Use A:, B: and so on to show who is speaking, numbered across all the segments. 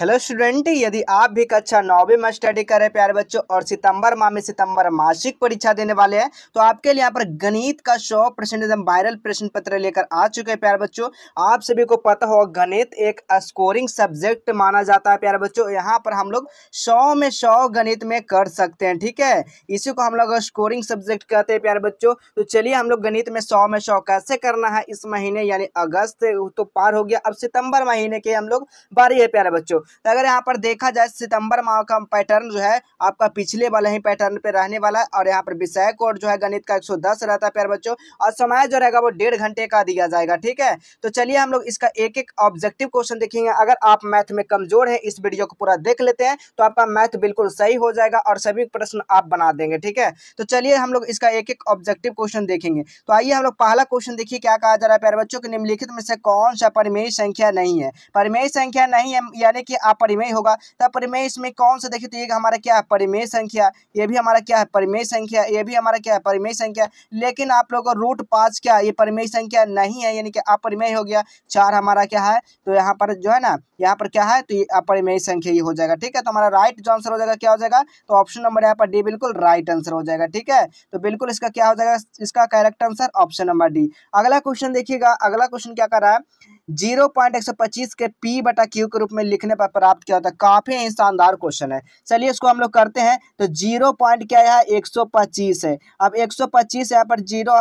A: hello student यदि आप भी कक्षा अच्छा नौवीं में स्टडी कर रहे प्यारे बच्चों और सितंबर माह में सितंबर मासिक परीक्षा देने वाले हैं तो आपके लिए यहाँ पर गणित का सौ परसेंट एकदम वायरल प्रश्न पत्र लेकर आ चुके हैं प्यारे बच्चों आप सभी को पता हो गणित एक स्कोरिंग सब्जेक्ट माना जाता है प्यारे बच्चों यहाँ पर हम लोग सौ में सौ गणित में कर सकते हैं ठीक है इसी को हम लोग स्कोरिंग सब्जेक्ट कहते हैं प्यारे बच्चों तो चलिए हम लोग गणित में सौ में सौ कैसे करना है इस महीने यानी अगस्त तो पार हो गया अब सितंबर महीने के हम लोग बारी है प्यारे बच्चों तो अगर यहाँ पर देखा जाए सितंबर माह का पैटर्न जो है आपका पिछले वाला ही पैटर्न पे रहने वाला है और यहाँ पर विषय कोड जो है गणित का 110 रहता है प्यार बच्चों और समय जो रहेगा वो डेढ़ घंटे का दिया जाएगा ठीक है तो चलिए हम लोग इसका एक एक ऑब्जेक्टिव क्वेश्चन देखेंगे अगर आप मैथ में कमजोर है इस वीडियो को पूरा देख लेते हैं तो आपका मैथ बिल्कुल सही हो जाएगा और सभी प्रश्न आप बना देंगे ठीक है तो चलिए हम लोग इसका एक एक ऑब्जेक्टिव क्वेश्चन देखेंगे तो आइए हम लोग पहला क्वेश्चन देखिए क्या कहा जा रहा है प्यार बच्चों के निम्नलिखित में से कौन सा परिमेय संख्या नहीं है परिमेय संख्या नहीं है यानी कि अपरिमेय होगा तो अपरिमेय इसमें कौन सा देखिए तो ये हमारा क्या है परिमेय संख्या ये भी हमारा क्या है परिमेय संख्या ये भी हमारा क्या है परिमेय संख्या लेकिन आप लोगों को रूट पाँच क्या ये परिमेय संख्या नहीं है यानी कि अपरिमेय हो गया चार हमारा क्या है तो यहाँ पर जो है ना यहाँ पर क्या है तो ये अपरिमेय संख्या ये हो जाएगा ठीक है तो हमारा राइट जो आंसर हो जाएगा क्या हो जाएगा तो ऑप्शन नंबर यहाँ पर डी बिल्कुल राइट आंसर हो जाएगा ठीक है तो बिल्कुल इसका क्या हो जाएगा इसका correct answer option number D अगला क्वेश्चन देखिएगा अगला क्वेश्चन क्या कर रहा है जीरो पॉइंट एक सौ पच्चीस के पी बटा क्यू के रूप में लिखने पर प्राप्त किया होता है काफ़ी शानदार क्वेश्चन है चलिए इसको हम लोग करते हैं तो जीरो पॉइंट क्या है एक सौ पच्चीस है अब एक सौ पच्चीस यहाँ पर जीरो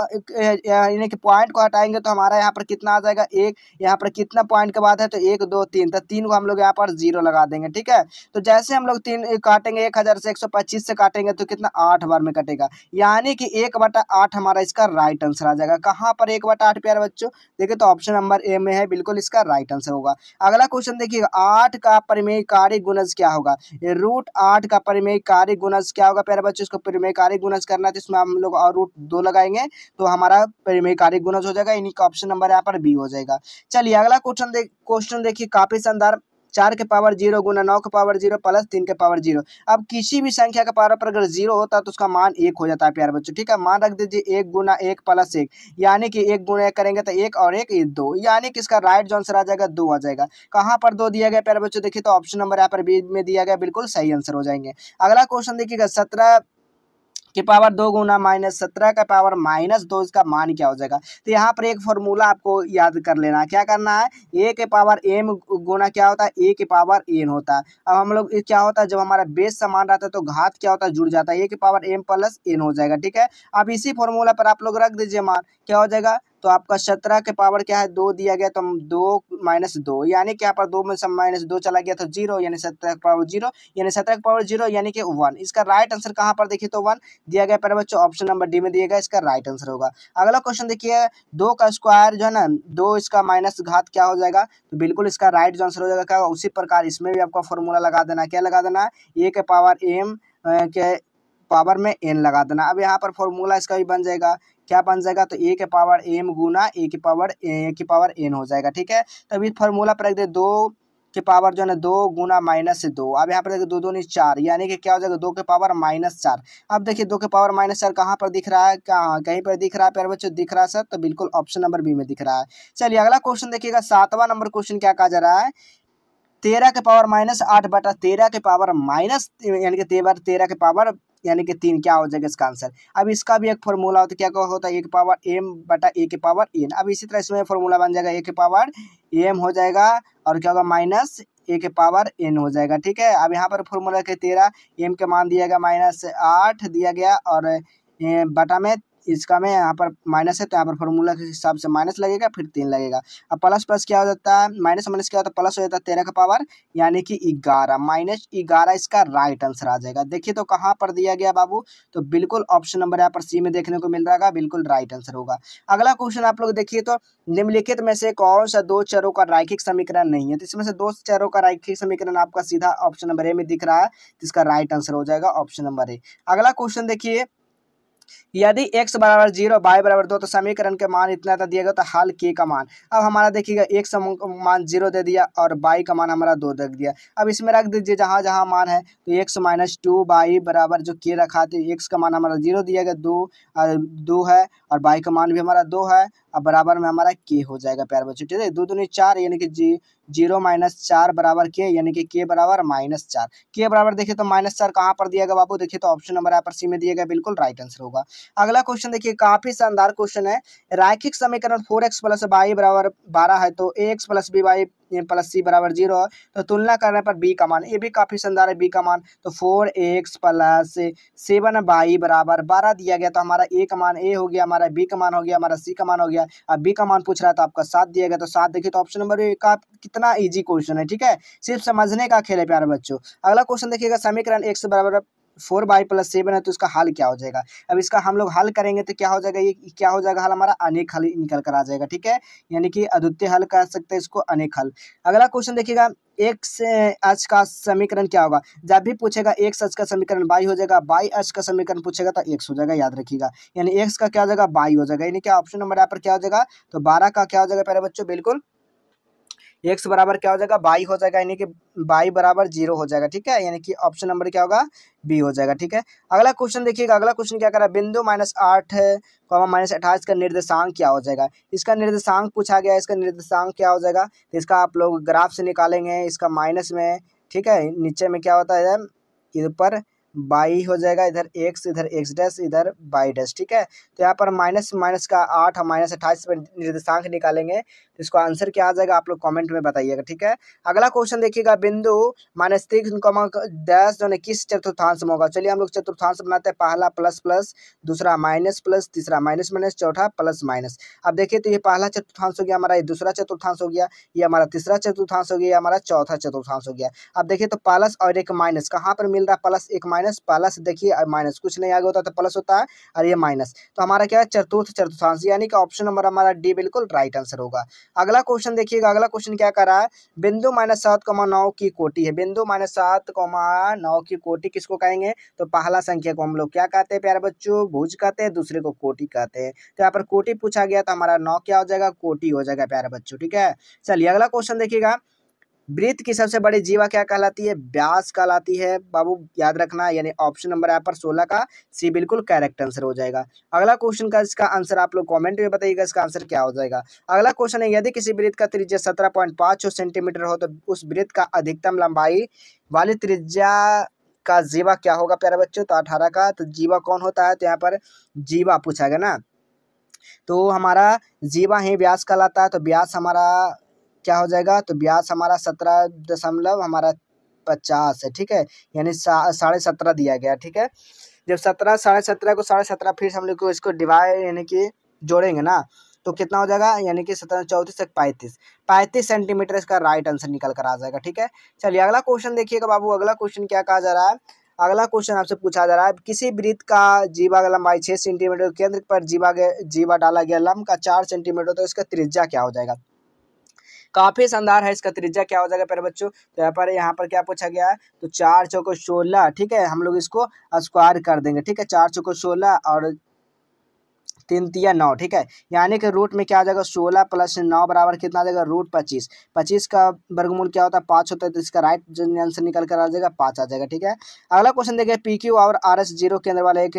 A: यानी कि पॉइंट को हटाएंगे तो हमारा यहाँ पर कितना आ जाएगा एक यहाँ पर कितना पॉइंट के बाद है तो एक दो तीन तो तीन को हम लोग यहाँ पर जीरो लगा देंगे ठीक है तो जैसे हम लोग तीन काटेंगे एक हज़ार से एक सौ पच्चीस से काटेंगे तो कितना आठ बार में कटेगा यानी कि एक बटा आठ हमारा इसका राइट आंसर आ जाएगा कहाँ पर एक बटा आठ प्यार बच्चों देखिए तो ऑप्शन नंबर ए में है बिल्कुल इसका राइट आंसर होगा अगला क्वेश्चन देखिएगा आठ का परिमेय कार्य गुणज क्या होगा रूट आठ का परिमेय कार्य गुणज क्या होगा प्यारे बच्चों इसको परिमेय कार्य गुणज करना है तो इसमें हम लोग और रूट दो लगाएंगे तो हमारा परिमेय कार्य गुणज हो जाएगा इन्हीं का ऑप्शन नंबर यहाँ पर बी हो जाएगा चलिए अगला क्वेश्चन क्वेश्चन देखिए काफी शानदार चार के पावर जीरो गुना नौ के पावर जीरो प्लस तीन के पावर जीरो अब किसी भी संख्या का पावर पर अगर जीरो होता तो उसका मान एक हो जाता है प्यार बच्चों ठीक है मान रख दीजिए एक गुना एक प्लस एक यानी कि एक गुना एक करेंगे तो एक और एक दो यानी कि इसका राइट जो आंसर आ जाएगा दो आ जाएगा कहाँ पर दो दिया गया प्यार बच्चों देखिए तो ऑप्शन नंबर यहाँ पर बी में दिया गया बिल्कुल सही आंसर हो जाएंगे अगला क्वेश्चन देखिएगा सत्रह की पावर दो गुना माइनस सत्रह का पावर माइनस दो इसका मान क्या हो जाएगा तो यहाँ पर एक फॉर्मूला आपको याद कर लेना है क्या करना है ए के पावर एम गुना क्या होता है ए के पावर एन होता है अब हम लोग क्या होता है जब हमारा बेस समान रहता है तो घात क्या होता है जुड़ जाता है ए के पावर एम प्लस एन हो जाएगा ठीक है अब इसी फॉर्मूला पर आप लोग रख दीजिए मान क्या हो जाएगा तो आपका सत्रह के पावर क्या है दो दिया गया तो दो माइनस दो यानी कि यहाँ पर दो में से माइनस दो चला गया तो जीरो यानी सत्रह का पावर जीरो यानी सत्रह का पावर जीरो यानी कि वन इसका राइट आंसर कहाँ पर देखिए तो वन दिया गया पर बच्चों ऑप्शन नंबर डी में दिया गया इसका राइट आंसर होगा अगला क्वेश्चन देखिए दो का स्क्वायर जो है ना दो इसका माइनस घात क्या हो जाएगा तो बिल्कुल इसका राइट जो आंसर हो जाएगा क्या उसी प्रकार इसमें भी आपका फॉर्मूला लगा देना क्या लगा देना है ए के पावर एम के पावर में एन लगा देना अब यहाँ पर फॉर्मूला इसका भी बन जाएगा क्या बन जाएगा तो ए के पावर एम गुना ए के पावर ए की पावर एन हो जाएगा ठीक है तो अभी फॉर्मूला पर रख दे दो के पावर जो है ना दो गुना माइनस दो अब यहाँ पर देखिए दो दो नहीं चार यानी कि क्या हो जाएगा दो के पावर माइनस चार अब देखिए दो के पावर माइनस चार कहाँ पर दिख रहा है कहाँ कहीं पर दिख रहा है प्यार बच्चों दिख रहा है सर तो बिल्कुल ऑप्शन नंबर बी में दिख रहा है चलिए अगला क्वेश्चन देखिएगा सातवां नंबर क्वेश्चन क्या कहा जा रहा है तेरह के पावर माइनस आठ बटा तेरह के पावर माइनस यानी कि तेरह तेरह के पावर यानी कि तीन क्या हो जाएगा इसका आंसर अब इसका भी एक फॉर्मूला होता है क्या होता है ए के पावर एम बटा ए के पावर एन अब इसी तरह इसमें फॉर्मूला बन जाएगा ए के पावर एम हो जाएगा और क्या होगा माइनस ए के पावर एन हो जाएगा ठीक है अब यहाँ पर फॉर्मूला के तेरह एम के मान दिया गया माइनस आठ दिया गया और बटा में इसका में यहाँ पर माइनस है तो यहाँ पर फॉर्मूला के हिसाब से माइनस लगेगा फिर तीन लगेगा अब प्लस प्लस क्या हो जाता है माइनस माइनस क्या होता है प्लस हो जाता है तेरह का पावर यानी कि ग्यारह माइनस ग्यारह इसका राइट आंसर आ जाएगा देखिए तो कहाँ पर दिया गया बाबू तो बिल्कुल ऑप्शन नंबर यहाँ पर सी में देखने को मिल रहा है बिल्कुल राइट आंसर होगा अगला क्वेश्चन आप लोग देखिए तो निम्नलिखित में से कौन सा दो चरों का राइखिक समीकरण नहीं है तो इसमें से दो चरों का राइखिक समीकरण आपका सीधा ऑप्शन नंबर ए में दिख रहा है जिसका राइट आंसर हो जाएगा ऑप्शन नंबर ए अगला क्वेश्चन देखिए यदि एक्स बराबर जीरो बाई बराबर दो तो समीकरण के मान इतना था दिया गया तो हल के का मान अब हमारा देखिएगा एक्स मान जीरो दे दिया और बाई का मान हमारा दो दे दिया अब इसमें रख दीजिए जहाँ जहाँ मान है तो एक्स माइनस टू बाई बराबर जो के रखा थे एक्स का मान हमारा जीरो दिया गया दो दो है और बाई का मान भी हमारा दो है अब बराबर में हमारा के हो जाएगा प्यार बच्चों ठीक है दो दूनी चार यानी कि जी जीरो माइनस चार बराबर के यानी कि के बराबर माइनस चार के बराबर देखिए तो माइनस चार कहाँ पर दिया गया बाबू देखिए तो ऑप्शन नंबर यहाँ पर सी में दिया गया बिल्कुल राइट आंसर होगा होगा अगला क्वेश्चन देखिए काफी शानदार क्वेश्चन है रैखिक समीकरण फोर एक्स प्लस वाई बराबर बारह है तो A X plus B Y plus C बराबर जीरो है तो तुलना करने पर बी का मान ये भी काफ़ी शानदार है बी का मान तो four X plus seven Y बराबर बारह दिया गया तो हमारा ए का मान ए हो गया हमारा बी का मान हो गया हमारा सी का मान हो गया अब बी का मान पूछ रहा है तो आपका सात दिया गया तो सात देखिए तो ऑप्शन नंबर का कितना ईजी क्वेश्चन है ठीक है सिर्फ समझने का खेल है प्यारे बच्चों अगला क्वेश्चन देखिएगा समीकरण एक्स बराबर फोर बाई प्लस सेवन है तो इसका हल क्या हो जाएगा अब इसका हम लोग हल करेंगे तो क्या हो जाएगा ये क्या हो जाएगा हल हमारा अनेक हल निकल कर आ जाएगा ठीक है यानी कि अद्वितीय हल कह सकते हैं इसको अनेक हल अगला क्वेश्चन देखिएगा एक से अच का समीकरण क्या होगा जब भी पूछेगा एक्स अच का समीकरण बाई हो जाएगा बाई अच का समीकरण पूछेगा तो एक हो जाएगा याद रखिएगा यानी एक्स का क्या हो जाएगा बाई हो जाएगा यानी क्या ऑप्शन नंबर यहाँ पर क्या हो जाएगा तो बारह का क्या हो जाएगा पहले बच्चों बिल्कुल एक्स बराबर क्या हो जाएगा बाई हो जाएगा यानी कि बाई बराबर जीरो हो जाएगा ठीक है यानी कि ऑप्शन नंबर क्या होगा बी हो जाएगा ठीक है अगला क्वेश्चन देखिएगा अगला क्वेश्चन क्या कर रहा है बिंदु माइनस आठ कॉमा माइनस अट्ठाईस हाँ, का निर्देशांक क्या हो जाएगा इसका निर्देशांक पूछा गया इसका निर्देशांक क्या हो जाएगा तो इसका आप लोग ग्राफ से निकालेंगे इसका माइनस में ठीक है नीचे में क्या होता है इधर पर बाई हो जाएगा इधर एक्स इधर एक्स डैश इधर बाई डैश ठीक है तो यहाँ पर माइनस माइनस का आठ माइनस अट्ठाईस पर निर्देशांक निकालेंगे तो इसका आंसर क्या आ जाएगा आप लोग कमेंट में बताइएगा ठीक है अगला क्वेश्चन देखिएगा बिंदु माइनस तीन कमा दस जो किस चतुर्थांश में होगा चलिए हम लोग चतुर्थांश बनाते हैं पहला प्लस प्लस दूसरा माइनस प्लस तीसरा माइनस माइनस चौथा प्लस माइनस अब देखिए तो ये पहला चतुर्थांश हो गया हमारा ये दूसरा चतुर्थांश हो गया ये हमारा तीसरा चतुर्थांश हो गया हमारा चौथा चतुर्थांश हो गया अब देखिए तो प्लस और एक माइनस कहाँ पर मिल रहा है प्लस एक माइनस माइनस प्लस देखिए माइनस कुछ नहीं आगे होता तो प्लस होता है और ये माइनस तो हमारा क्या है चतुर्थ चतुर्थांश यानी कि ऑप्शन नंबर हमारा डी बिल्कुल राइट आंसर होगा अगला क्वेश्चन देखिएगा अगला क्वेश्चन क्या कर रहा है बिंदु माइनस सात कौमा नौ की कोटी है बिंदु माइनस सात कौमा नौ की कोटी किसको कहेंगे तो पहला संख्या को हम लोग क्या कहते हैं प्यारे बच्चों भुज कहते हैं दूसरे को कोटी कहते हैं तो यहाँ पर कोटी पूछा गया तो हमारा नौ क्या हो जाएगा कोटी हो जाएगा प्यारे बच्चों ठीक है चलिए अगला क्वेश्चन देखिएगा वृत्त की सबसे बड़ी जीवा क्या कहलाती है ब्यास कहलाती है बाबू याद रखना यानी ऑप्शन नंबर यहाँ पर सोलह का सी बिल्कुल करेक्ट आंसर हो जाएगा अगला क्वेश्चन का इसका आंसर आप लोग कमेंट में बताइएगा इसका आंसर क्या हो जाएगा अगला क्वेश्चन है यदि किसी वृत्त का त्रिज्या सत्रह पॉइंट सेंटीमीटर हो तो उस वृत्त का अधिकतम लंबाई वाली त्रिज्या का जीवा क्या होगा प्यारे बच्चों तो अठारह का तो जीवा कौन होता है तो यहाँ पर जीवा पूछा गया ना तो हमारा जीवा ही व्यास कहलाता है तो व्यास हमारा क्या हो जाएगा तो ब्याज हमारा सत्रह दशमलव हमारा पचास है ठीक है यानी साढ़े सत्रह दिया गया ठीक है जब सत्रह साढ़े सत्रह को साढ़े सत्रह फिर हम लोग को इसको डिवाइड यानी कि जोड़ेंगे ना तो कितना हो जाएगा यानी कि सत्रह चौंतीस एक पैंतीस पैंतीस सेंटीमीटर इसका राइट आंसर निकल कर आ जाएगा ठीक है चलिए अगला क्वेश्चन देखिएगा बाबू अगला क्वेश्चन क्या कहा जा रहा है अगला क्वेश्चन आपसे पूछा जा रहा है किसी वृत्त का जीवा लंबाई छः सेंटीमीटर केंद्र पर जीवा जीवा डाला गया लंब का चार सेंटीमीटर तो इसका त्रिज्या क्या हो जाएगा काफी शानदार है इसका त्रिज्या क्या हो जाएगा प्यारे बच्चों तो यहाँ पर यहाँ पर क्या पूछा गया है तो चार चौको सोलह ठीक है हम लोग इसको स्क्वायर कर देंगे ठीक है चार चौको सोलह और तीन तिया नौ ठीक है यानी कि रूट में क्या आ जाएगा सोलह प्लस नौ बराबर कितना आ जाएगा रूट पच्चीस पच्चीस का वर्गमूल क्या होता है पाँच होता है तो इसका राइट जो आंसर निकल कर आ जाएगा पाँच आ जाएगा ठीक है अगला क्वेश्चन देखिए पी क्यू और आर एस जीरो केंद्र वाले एक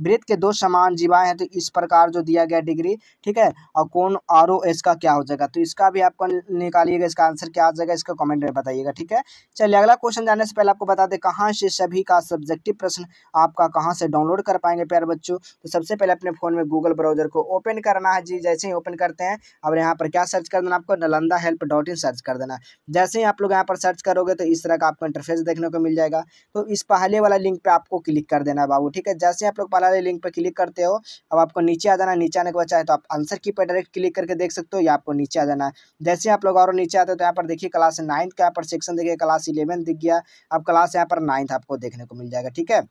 A: वृत्त के दो समान जीवाएं हैं तो इस प्रकार जो दिया गया डिग्री ठीक है और कौन आर ओ एस का क्या हो जाएगा तो इसका भी आपको निकालिएगा इसका आंसर क्या हो जाएगा इसका कमेंट में बताइएगा ठीक है चलिए अगला क्वेश्चन जानने से पहले आपको बता दें कहाँ से सभी का सब्जेक्टिव प्रश्न आपका कहाँ से डाउनलोड कर पाएंगे प्यार बच्चों तो सबसे पहले अपने फ़ोन में गूगल ब्राउजर को ओपन करना है जी जैसे ही ओपन करते हैं अब यहाँ पर क्या सर्च कर देना आपको Nalanda help dot in search कर देना जैसे ही आप लोग यहाँ पर सर्च करोगे तो इस तरह का आपको इंटरफेस देखने को मिल जाएगा तो इस पहले वाला लिंक पर आपको क्लिक कर देना बाबू ठीक है जैसे आप लोग पहला वाले लिंक पर क्लिक करते हो अब आपको नीचे आ जाना नीचे आने के बाद चाहे तो आप आंसर की पर डायरेक्ट क्लिक करके देख सकते हो या आपको नीचे आ जाना जैसे आप लोग और नीचे आते हो तो यहाँ पर देखिए क्लास नाइन्थ का यहाँ पर सेक्शन देखिए क्लास इलेवन दिख गया अब क्लास यहाँ पर नाइन्थ आपको देखने को मिल जाएगा ठीक है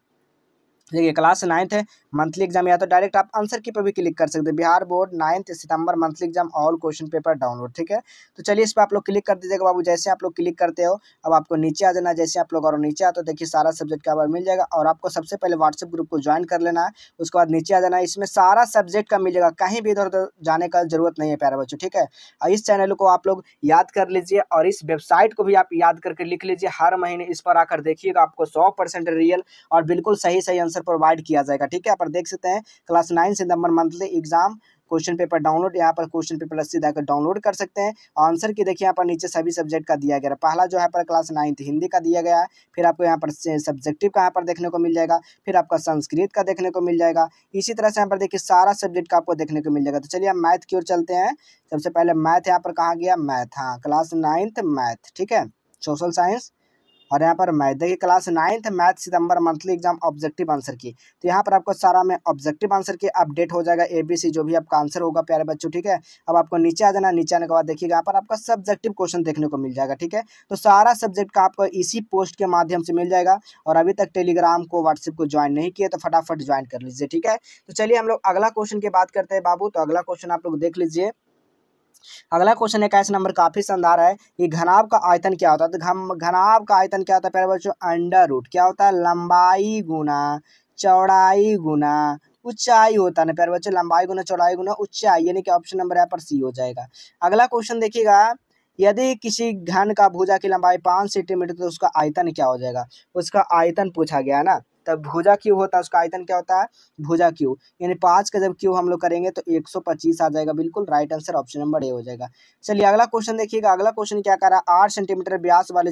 A: देखिए क्लास नाइन्थ है मंथली एग्जाम या तो डायरेक्ट आप आंसर की पर भी क्लिक कर सकते हैं बिहार बोर्ड नाइन्थ सितंबर monthly exam all question paper download ठीक है तो चलिए इस पर आप लोग क्लिक कर दीजिएगा बाबू जैसे आप लोग क्लिक करते हो अब आपको नीचे आ जाना जैसे आप लोग और नीचे आते तो देखिए सारा सब्जेक्ट का मिल जाएगा और आपको सबसे पहले व्हाट्सएप ग्रुप को ज्वाइन कर लेना है उसके बाद नीचे आ जाना है इसमें सारा सब्जेक्ट का मिलेगा कहीं भी इधर उधर जाने का जरूरत नहीं है प्यारे बच्चों ठीक है और इस चैनल को आप लोग याद कर लीजिए और इस वेबसाइट को भी आप याद करके लिख लीजिए हर महीने इस पर आकर देखिएगा आपको सौ रियल और बिल्कुल सही सही आंसर आंसर प्रोवाइड किया जाएगा ठीक है यहाँ पर देख सकते हैं क्लास नाइन से number monthly exam question paper download यहाँ पर क्वेश्चन पेपर अस्सी जाकर डाउनलोड कर सकते हैं आंसर की देखिए यहाँ पर नीचे सभी सब्जेक्ट का दिया गया पहला जो है पर क्लास नाइन्थ हिंदी का दिया गया है फिर आपको यहाँ पर सब्जेक्टिव का यहाँ पर देखने को मिल जाएगा फिर आपका संस्कृत का देखने को मिल जाएगा इसी तरह से यहाँ पर देखिए सारा सब्जेक्ट का आपको देखने को मिल जाएगा तो चलिए हम मैथ की ओर चलते हैं सबसे पहले मैथ यहाँ पर कहा गया मैथ हाँ क्लास नाइन्थ मैथ ठीक है सोशल साइंस और यहाँ पर मैथ देखिए क्लास नाइन्थ मैथ सितंबर monthly exam objective answer key तो यहाँ पर आपको सारा में ऑब्जेक्टिव आंसर की अपडेट हो जाएगा ए बी सी जो भी आपका आंसर होगा प्यारे बच्चों ठीक है अब आपको नीचे आ जाना नीचे आने के बाद देखिएगा यहाँ पर आपका सब्जेक्टिव क्वेश्चन देखने को मिल जाएगा ठीक है तो सारा सब्जेक्ट का आपको इसी पोस्ट के माध्यम से मिल जाएगा और अभी तक टेलीग्राम को व्हाट्सएप को ज्वाइन नहीं किया तो फटाफट ज्वाइन कर लीजिए ठीक है तो चलिए हम लोग अगला क्वेश्चन की बात करते हैं बाबू तो अगला क्वेश्चन आप लोग देख लीजिए अगला क्वेश्चन है कैसे नंबर काफ़ी शानदार है कि घनाब का आयतन क्या होता है तो घनाब का आयतन क्या होता है प्यारे बच्चों अंडर रूट क्या होता है लंबाई गुना चौड़ाई गुना ऊंचाई होता है ना प्यारे बच्चों लंबाई गुना चौड़ाई गुना ऊंचाई यानी कि ऑप्शन नंबर यहाँ पर सी हो जाएगा अगला क्वेश्चन देखिएगा यदि किसी घन का भुजा की लंबाई पाँच सेंटीमीटर तो उसका आयतन क्या हो जाएगा उसका आयतन पूछा गया ना तब भुजा क्यू होता है उसका आयतन क्या होता है भुजा क्यू यानी पाँच का जब क्यू हम लोग करेंगे तो एक सौ पच्चीस आ जाएगा बिल्कुल right answer option number A हो जाएगा चलिए अगला क्वेश्चन देखिएगा अगला क्वेश्चन क्या कर रहा है आठ सेंटीमीटर ब्यास वाले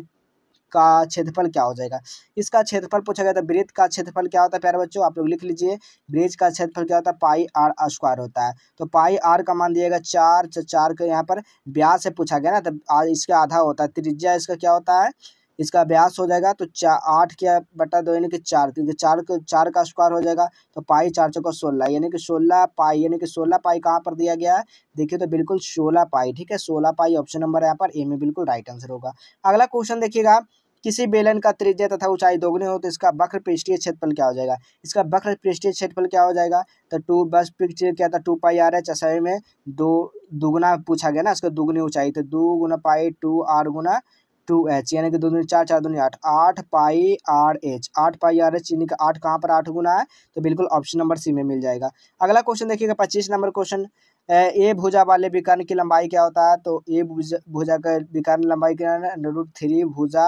A: का क्षेत्रफल क्या हो जाएगा इसका क्षेत्रफल पूछा गया था ब्रिज का क्षेत्रफल क्या होता है प्यारे बच्चों आप लोग लिख लीजिए ब्रिज का क्षेत्रफल क्या होता है पाई आर स्क्वायर होता है तो पाई आर का मान दिया गया चार तो चार के यहाँ पर ब्यास से पूछा गया ना तो इसका आधा होता है त्रिज्या इसका क्या होता है इसका व्यास हो जाएगा तो चा आठ क्या बटा दो यानी कि चार क्योंकि चार को चार का स्क्वायर हो जाएगा तो पाई चार चौका सोलह यानी कि सोलह पाई यानी कि सोलह पाई कहाँ पर दिया गया है देखिए तो बिल्कुल सोलह पाई ठीक है सोलह पाई ऑप्शन नंबर यहाँ पर ए में बिल्कुल राइट आंसर होगा अगला क्वेश्चन देखिएगा किसी बेलन का त्रिज्या तथा ऊंचाई दोगुनी हो तो इसका वक्र पृष्ठीय क्षेत्रफल क्या हो जाएगा इसका वक्र पृष्ठीय क्षेत्रफल क्या हो जाएगा तो टू बस पिक्चर क्या था two pi R H SI में दो दुगुना पूछा गया ना इसका दुगुनी ऊंचाई तो दो गुना पाई टू आर गुना टू एच यानी कि दो दूनी चार चार दूनी आठ आठ पाई आर एच आठ पाई आर एच यानी कि आठ कहाँ पर आठ गुना है तो बिल्कुल ऑप्शन नंबर सी में मिल जाएगा अगला क्वेश्चन देखिएगा पच्चीस नंबर क्वेश्चन ए भुजा वाले विकर्ण की लंबाई क्या होता है तो ए भुजा का विकर्ण लंबाई क्या अंडर रूट थ्री भुजा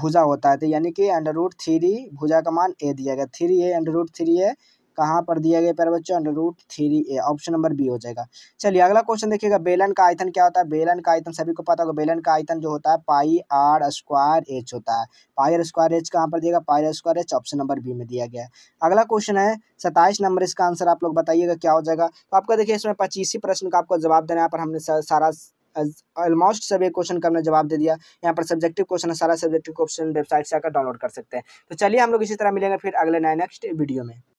A: भुजा होता है तो यानी कि अंडर रूट थ्री भुजा का मान ए दिया गया three A under root three A कहाँ पर दिया गया प्यारे बच्चों under root three A option number B हो जाएगा चलिए अगला क्वेश्चन देखिएगा बेलन का आयतन क्या होता है बेलन का आयतन सभी को पता होगा बेलन का आयतन जो होता है पाई आर स्क्वायर एच होता है पाई आर स्क्वायर एच कहाँ पर दिएगा pi R square H option number B में दिया गया अगला क्वेश्चन है सत्ताईस नंबर इसका आंसर आप लोग बताइएगा क्या हो जाएगा तो आपका देखिए इसमें पच्चीस प्रश्न का आपको जवाब देना है पर हमने सारा ऑलमोस्ट सभी क्वेश्चन का हमने जवाब दे दिया यहाँ पर सब्जेक्टिव क्वेश्चन है सारा सब्जेक्टिव क्वेश्चन वेबसाइट से आकर डाउनलोड कर सकते हैं तो चलिए हम लोग इसी तरह मिलेंगे फिर अगले नए नेक्स्ट वीडियो में